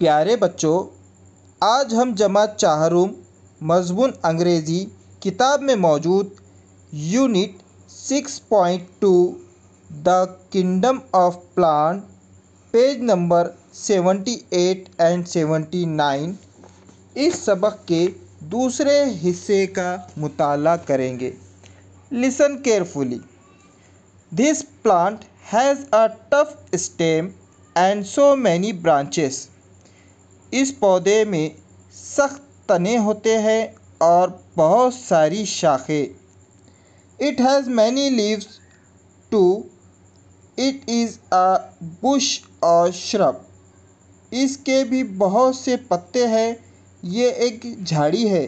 प्यारे बच्चों आज हम जमात चाहरूम मजमून अंग्रेज़ी किताब में मौजूद unit 6.2 the kingdom of plan page number 78 and 79 इस सबक के दूसरे हिस्से का मुताला करेंगे listen carefully this plant has a tough stem and so many branches इस पौधे में सख्त तने होते हैं और बहुत सारी शाखें it has many leaves too it is a bush और श्रब इसके भी बहुत से पत्ते हैं ये एक झाड़ी है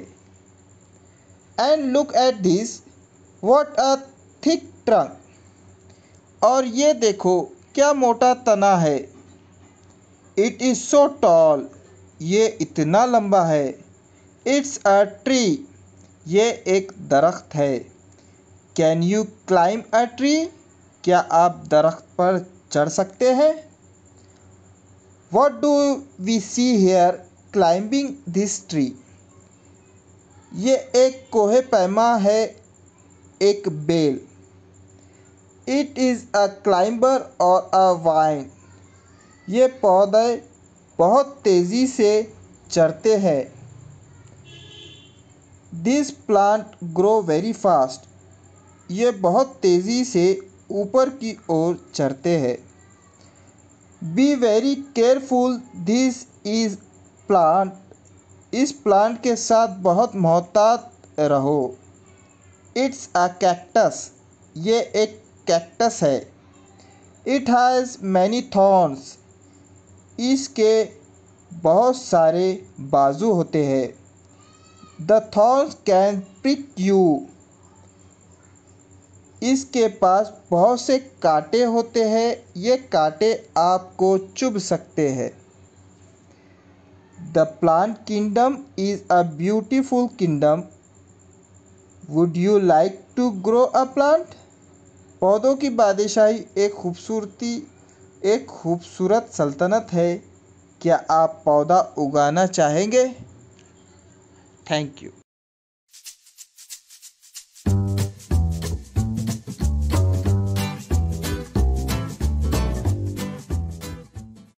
and look at this what a thick trunk और ये देखो क्या मोटा तना है इट इज़ सो टॉल ये इतना लंबा है इट्स अ ट्री ये एक दरख्त है can you climb a tree क्या आप दरख्त पर चढ़ सकते हैं what do we see here climbing this tree ये एक कोहे पैमा है एक बेल इट इज़ अ क्लाइंबर और अ वाइन ये पौधे बहुत तेज़ी से चढ़ते हैं this plant grow very fast ये बहुत तेज़ी से ऊपर की ओर चढ़ते हैं be very careful this is plant इस प्लांट के साथ बहुत मोहतात रहो इट्स अ कैक्टस ये एक कैक्टस है इट हैज़ मैनी थॉर्न्स इसके बहुत सारे बाजू होते हैं the thorns can prick you इसके पास बहुत से कांटे होते हैं ये कांटे आपको चुभ सकते हैं the plant kingdom is a beautiful kingdom would you like to grow a plant पौधों की बादशाही एक खूबसूरती एक खूबसूरत सल्तनत है क्या आप पौधा उगाना चाहेंगे थैंक यू